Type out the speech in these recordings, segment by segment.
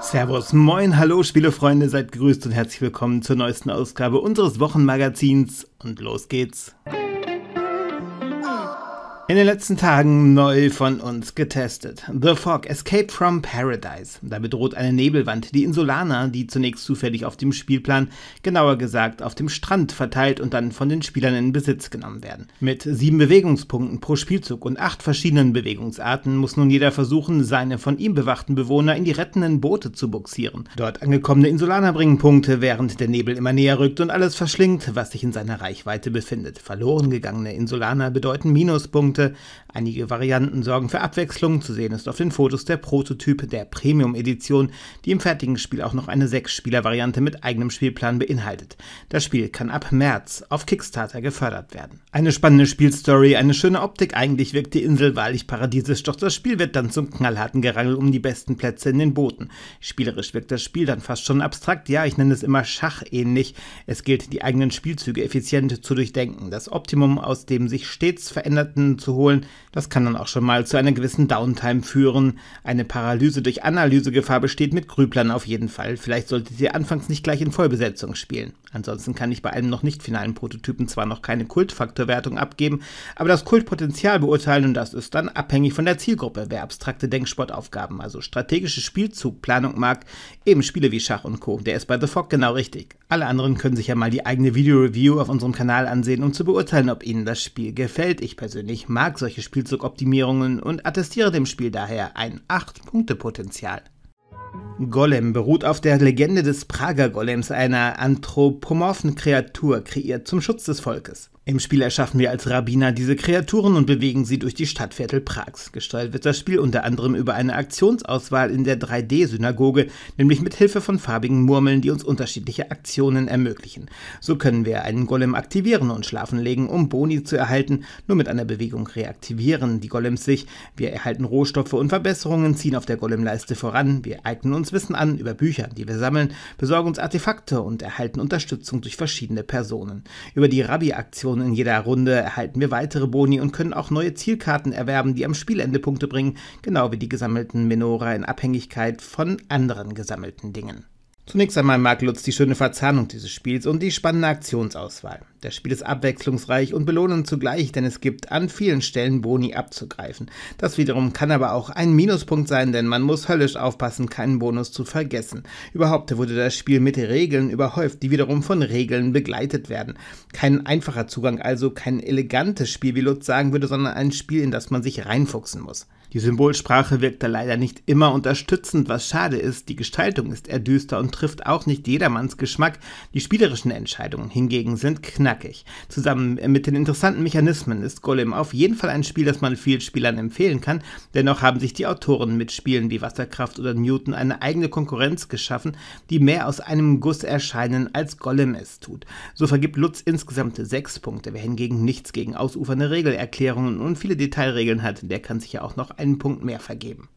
Servus, moin, hallo Spielefreunde, seid gegrüßt und herzlich willkommen zur neuesten Ausgabe unseres Wochenmagazins und los geht's. In den letzten Tagen neu von uns getestet. The Fog Escape from Paradise. Da bedroht eine Nebelwand die Insulaner, die zunächst zufällig auf dem Spielplan, genauer gesagt auf dem Strand verteilt und dann von den Spielern in Besitz genommen werden. Mit sieben Bewegungspunkten pro Spielzug und acht verschiedenen Bewegungsarten muss nun jeder versuchen, seine von ihm bewachten Bewohner in die rettenden Boote zu buxieren. Dort angekommene Insulaner bringen Punkte, während der Nebel immer näher rückt und alles verschlingt, was sich in seiner Reichweite befindet. Verloren gegangene Insulaner bedeuten Minuspunkte Punkte. Einige Varianten sorgen für Abwechslung, zu sehen ist auf den Fotos der Prototyp der Premium-Edition, die im fertigen Spiel auch noch eine sechs spieler variante mit eigenem Spielplan beinhaltet. Das Spiel kann ab März auf Kickstarter gefördert werden. Eine spannende Spielstory, eine schöne Optik, eigentlich wirkt die Insel wahrlich paradiesisch, doch das Spiel wird dann zum knallharten Gerangel um die besten Plätze in den Booten. Spielerisch wirkt das Spiel dann fast schon abstrakt, ja, ich nenne es immer schachähnlich. Es gilt, die eigenen Spielzüge effizient zu durchdenken, das Optimum aus dem sich stets verändernden zu holen. Das kann dann auch schon mal zu einer gewissen Downtime führen. Eine Paralyse durch Analysegefahr besteht mit Grüblern auf jeden Fall. Vielleicht solltet ihr anfangs nicht gleich in Vollbesetzung spielen. Ansonsten kann ich bei einem noch nicht finalen Prototypen zwar noch keine Kultfaktorwertung abgeben, aber das Kultpotenzial beurteilen und das ist dann abhängig von der Zielgruppe, wer abstrakte Denksportaufgaben, also strategische Spielzugplanung mag, eben Spiele wie Schach und Co., der ist bei The Fog genau richtig. Alle anderen können sich ja mal die eigene Video-Review auf unserem Kanal ansehen, um zu beurteilen, ob ihnen das Spiel gefällt. Ich persönlich mag solche Spielzugoptimierungen und attestiere dem Spiel daher ein 8-Punkte-Potenzial. Golem beruht auf der Legende des Prager Golems, einer anthropomorphen Kreatur, kreiert zum Schutz des Volkes. Im Spiel erschaffen wir als Rabbiner diese Kreaturen und bewegen sie durch die Stadtviertel Prags. Gesteuert wird das Spiel unter anderem über eine Aktionsauswahl in der 3D-Synagoge, nämlich mit Hilfe von farbigen Murmeln, die uns unterschiedliche Aktionen ermöglichen. So können wir einen Golem aktivieren und schlafen legen, um Boni zu erhalten. Nur mit einer Bewegung reaktivieren die Golems sich. Wir erhalten Rohstoffe und Verbesserungen, ziehen auf der Golemleiste voran. Wir eignen uns Wissen an über Bücher, die wir sammeln, besorgen uns Artefakte und erhalten Unterstützung durch verschiedene Personen. Über die Rabbi-Aktion und in jeder Runde erhalten wir weitere Boni und können auch neue Zielkarten erwerben, die am Spielende Punkte bringen, genau wie die gesammelten Minora in Abhängigkeit von anderen gesammelten Dingen. Zunächst einmal mag Lutz die schöne Verzahnung dieses Spiels und die spannende Aktionsauswahl. Das Spiel ist abwechslungsreich und belohnend zugleich, denn es gibt an vielen Stellen Boni abzugreifen. Das wiederum kann aber auch ein Minuspunkt sein, denn man muss höllisch aufpassen, keinen Bonus zu vergessen. Überhaupt wurde das Spiel mit Regeln überhäuft, die wiederum von Regeln begleitet werden. Kein einfacher Zugang also, kein elegantes Spiel, wie Lutz sagen würde, sondern ein Spiel, in das man sich reinfuchsen muss. Die Symbolsprache wirkt da leider nicht immer unterstützend, was schade ist. Die Gestaltung ist eher düster und trifft auch nicht jedermanns Geschmack. Die spielerischen Entscheidungen hingegen sind knackig. Zusammen äh, mit den interessanten Mechanismen ist Golem auf jeden Fall ein Spiel, das man vielen Spielern empfehlen kann. Dennoch haben sich die Autoren mit Spielen wie Wasserkraft oder Newton eine eigene Konkurrenz geschaffen, die mehr aus einem Guss erscheinen, als Golem es tut. So vergibt Lutz insgesamt sechs Punkte. Wer hingegen nichts gegen ausufernde Regelerklärungen und viele Detailregeln hat, der kann sich ja auch noch ein einen Punkt mehr vergeben.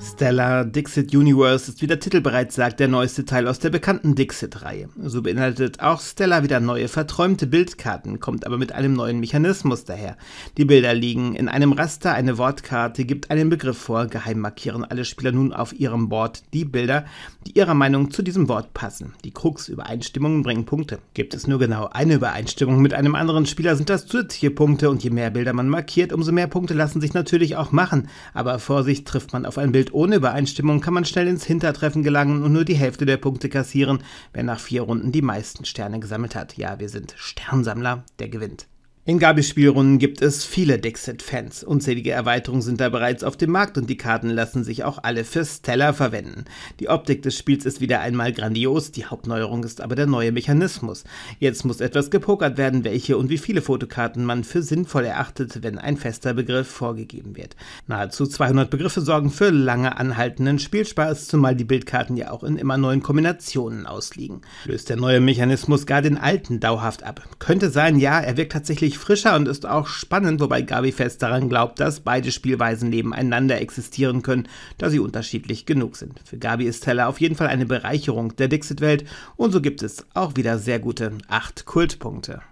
Stella Dixit Universe ist wie der Titel bereits sagt der neueste Teil aus der bekannten Dixit-Reihe. So beinhaltet auch Stella wieder neue verträumte Bildkarten, kommt aber mit einem neuen Mechanismus daher. Die Bilder liegen in einem Raster, eine Wortkarte gibt einen Begriff vor, geheim markieren alle Spieler nun auf ihrem Board die Bilder, die ihrer Meinung zu diesem Wort passen. Die Krux Übereinstimmungen bringen Punkte. Gibt es nur genau eine Übereinstimmung mit einem anderen Spieler, sind das zusätzliche Punkte und je mehr Bilder man markiert, umso mehr Punkte lassen sich natürlich auch machen, aber Vorsicht trifft man auf ein Bild ohne Übereinstimmung kann man schnell ins Hintertreffen gelangen und nur die Hälfte der Punkte kassieren, wer nach vier Runden die meisten Sterne gesammelt hat. Ja, wir sind Sternsammler, der gewinnt. In Gabi-Spielrunden gibt es viele Dixit-Fans. Unzählige Erweiterungen sind da bereits auf dem Markt und die Karten lassen sich auch alle für Stellar verwenden. Die Optik des Spiels ist wieder einmal grandios, die Hauptneuerung ist aber der neue Mechanismus. Jetzt muss etwas gepokert werden, welche und wie viele Fotokarten man für sinnvoll erachtet, wenn ein fester Begriff vorgegeben wird. Nahezu 200 Begriffe sorgen für lange anhaltenden Spielspaß, zumal die Bildkarten ja auch in immer neuen Kombinationen ausliegen. Löst der neue Mechanismus gar den alten dauerhaft ab? Könnte sein, ja, er wirkt tatsächlich deutlich frischer und ist auch spannend, wobei Gabi fest daran glaubt, dass beide Spielweisen nebeneinander existieren können, da sie unterschiedlich genug sind. Für Gabi ist Teller auf jeden Fall eine Bereicherung der Dixit-Welt und so gibt es auch wieder sehr gute 8 Kultpunkte.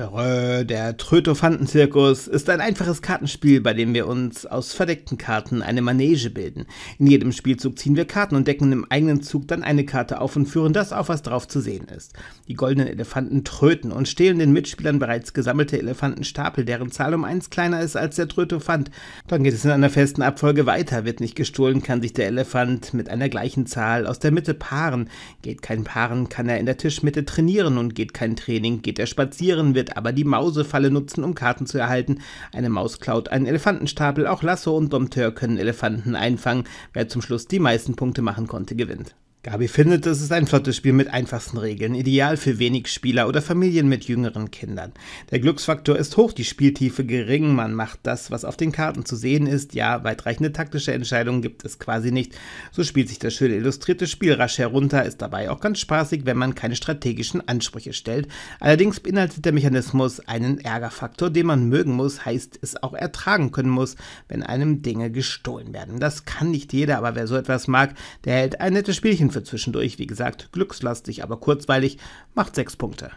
Terreur, der Trötophantenzirkus, ist ein einfaches Kartenspiel, bei dem wir uns aus verdeckten Karten eine Manege bilden. In jedem Spielzug ziehen wir Karten und decken im eigenen Zug dann eine Karte auf und führen das auf, was drauf zu sehen ist. Die goldenen Elefanten tröten und stehlen den Mitspielern bereits gesammelte Elefantenstapel, deren Zahl um eins kleiner ist als der Trötophant. Dann geht es in einer festen Abfolge weiter. Wird nicht gestohlen, kann sich der Elefant mit einer gleichen Zahl aus der Mitte paaren. Geht kein Paaren, kann er in der Tischmitte trainieren und geht kein Training, geht er spazieren, wird aber die Mausefalle nutzen, um Karten zu erhalten. Eine Maus klaut einen Elefantenstapel, auch Lasso und Domteur können Elefanten einfangen. Wer zum Schluss die meisten Punkte machen konnte, gewinnt. Gabi findet, es ist ein flottes Spiel mit einfachsten Regeln, ideal für wenig Spieler oder Familien mit jüngeren Kindern. Der Glücksfaktor ist hoch, die Spieltiefe gering, man macht das, was auf den Karten zu sehen ist, ja, weitreichende taktische Entscheidungen gibt es quasi nicht. So spielt sich das schöne illustrierte Spiel rasch herunter, ist dabei auch ganz spaßig, wenn man keine strategischen Ansprüche stellt. Allerdings beinhaltet der Mechanismus einen Ärgerfaktor, den man mögen muss, heißt es auch ertragen können muss, wenn einem Dinge gestohlen werden. Das kann nicht jeder, aber wer so etwas mag, der hält ein nettes Spielchen für zwischendurch, wie gesagt, glückslastig, aber kurzweilig, macht 6 Punkte.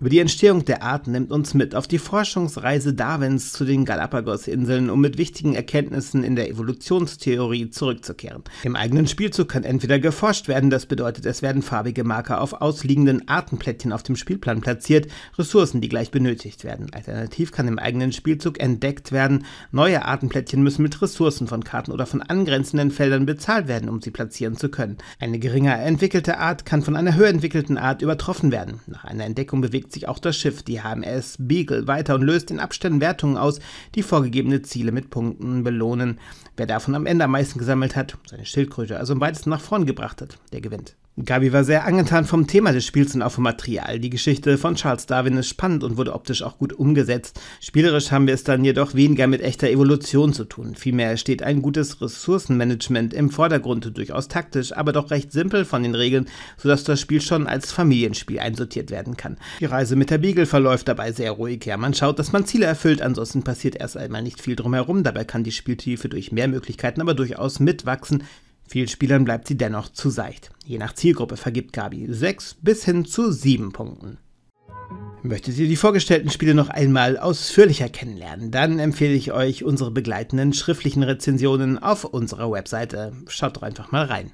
Über die Entstehung der Art nimmt uns mit auf die Forschungsreise Darwins zu den Galapagos-Inseln, um mit wichtigen Erkenntnissen in der Evolutionstheorie zurückzukehren. Im eigenen Spielzug kann entweder geforscht werden, das bedeutet, es werden farbige Marker auf ausliegenden Artenplättchen auf dem Spielplan platziert, Ressourcen, die gleich benötigt werden. Alternativ kann im eigenen Spielzug entdeckt werden, neue Artenplättchen müssen mit Ressourcen von Karten oder von angrenzenden Feldern bezahlt werden, um sie platzieren zu können. Eine geringer entwickelte Art kann von einer höher entwickelten Art übertroffen werden. Nach einer Entdeckung bewegt bewegt sich auch das Schiff, die HMS Beagle, weiter und löst in Abständen Wertungen aus, die vorgegebene Ziele mit Punkten belohnen. Wer davon am Ende am meisten gesammelt hat, seine Schildkröte also am weitesten nach vorn gebracht hat, der gewinnt. Gabi war sehr angetan vom Thema des Spiels und auch vom Material. Die Geschichte von Charles Darwin ist spannend und wurde optisch auch gut umgesetzt. Spielerisch haben wir es dann jedoch weniger mit echter Evolution zu tun. Vielmehr steht ein gutes Ressourcenmanagement im Vordergrund, durchaus taktisch, aber doch recht simpel von den Regeln, sodass das Spiel schon als Familienspiel einsortiert werden kann. Die Reise mit der Beagle verläuft dabei sehr ruhig. Ja, man schaut, dass man Ziele erfüllt, ansonsten passiert erst einmal nicht viel drumherum. Dabei kann die Spieltiefe durch mehr Möglichkeiten aber durchaus mitwachsen. Vielen Spielern bleibt sie dennoch zu seicht. Je nach Zielgruppe vergibt Gabi 6 bis hin zu 7 Punkten. Möchtet ihr die vorgestellten Spiele noch einmal ausführlicher kennenlernen, dann empfehle ich euch unsere begleitenden schriftlichen Rezensionen auf unserer Webseite. Schaut doch einfach mal rein.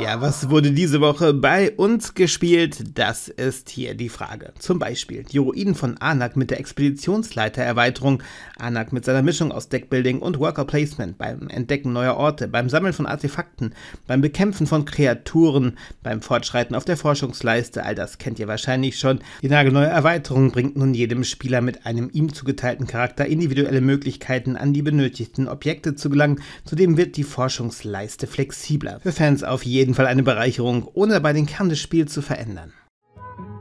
Ja, was wurde diese Woche bei uns gespielt? Das ist hier die Frage. Zum Beispiel die Ruinen von Anak mit der Expeditionsleitererweiterung, Anak mit seiner Mischung aus Deckbuilding und Worker Placement, beim Entdecken neuer Orte, beim Sammeln von Artefakten, beim Bekämpfen von Kreaturen, beim Fortschreiten auf der Forschungsleiste, all das kennt ihr wahrscheinlich schon. Die nagelneue Erweiterung bringt nun jedem Spieler mit einem ihm zugeteilten Charakter individuelle Möglichkeiten, an die benötigten Objekte zu gelangen. Zudem wird die Forschungsleiste flexibler. Für Fans auf jeden jeden Fall eine Bereicherung, ohne dabei den Kern des Spiels zu verändern.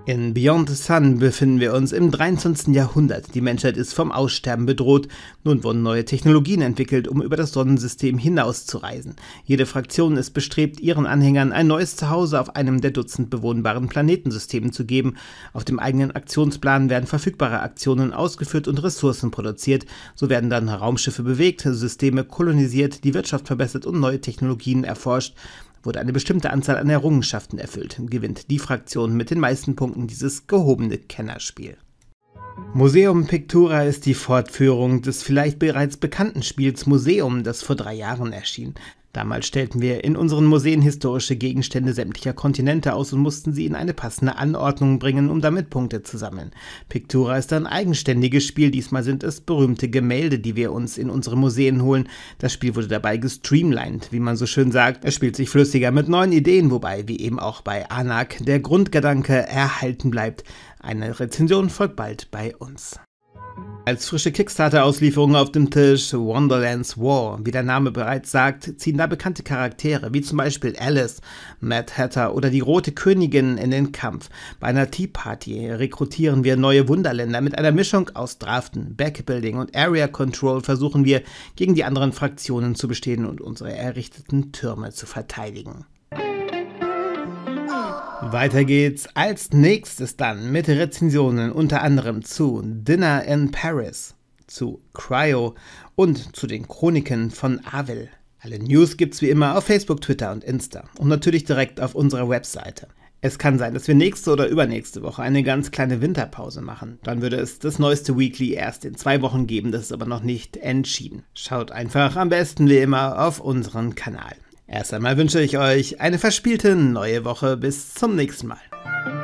In Beyond the Sun befinden wir uns im 23. Jahrhundert. Die Menschheit ist vom Aussterben bedroht. Nun wurden neue Technologien entwickelt, um über das Sonnensystem hinaus zu reisen. Jede Fraktion ist bestrebt, ihren Anhängern ein neues Zuhause auf einem der Dutzend bewohnbaren Planetensystemen zu geben. Auf dem eigenen Aktionsplan werden verfügbare Aktionen ausgeführt und Ressourcen produziert. So werden dann Raumschiffe bewegt, Systeme kolonisiert, die Wirtschaft verbessert und neue Technologien erforscht. Wurde eine bestimmte Anzahl an Errungenschaften erfüllt, gewinnt die Fraktion mit den meisten Punkten dieses gehobene Kennerspiel. Museum Pictura ist die Fortführung des vielleicht bereits bekannten Spiels Museum, das vor drei Jahren erschien. Damals stellten wir in unseren Museen historische Gegenstände sämtlicher Kontinente aus und mussten sie in eine passende Anordnung bringen, um damit Punkte zu sammeln. Pictura ist ein eigenständiges Spiel, diesmal sind es berühmte Gemälde, die wir uns in unsere Museen holen. Das Spiel wurde dabei gestreamlined, wie man so schön sagt. Es spielt sich flüssiger mit neuen Ideen, wobei, wie eben auch bei Anak, der Grundgedanke erhalten bleibt. Eine Rezension folgt bald bei uns. Als frische Kickstarter-Auslieferung auf dem Tisch Wonderlands War. Wie der Name bereits sagt, ziehen da bekannte Charaktere, wie zum Beispiel Alice, Mad Hatter oder die Rote Königin in den Kampf. Bei einer Tea Party rekrutieren wir neue Wunderländer. Mit einer Mischung aus Draften, Backbuilding und Area Control versuchen wir, gegen die anderen Fraktionen zu bestehen und unsere errichteten Türme zu verteidigen. Weiter geht's als nächstes dann mit Rezensionen unter anderem zu Dinner in Paris, zu Cryo und zu den Chroniken von Avil. Alle News gibt's wie immer auf Facebook, Twitter und Insta und natürlich direkt auf unserer Webseite. Es kann sein, dass wir nächste oder übernächste Woche eine ganz kleine Winterpause machen. Dann würde es das neueste Weekly erst in zwei Wochen geben, das ist aber noch nicht entschieden. Schaut einfach am besten wie immer auf unseren Kanal. Erst einmal wünsche ich euch eine verspielte neue Woche. Bis zum nächsten Mal.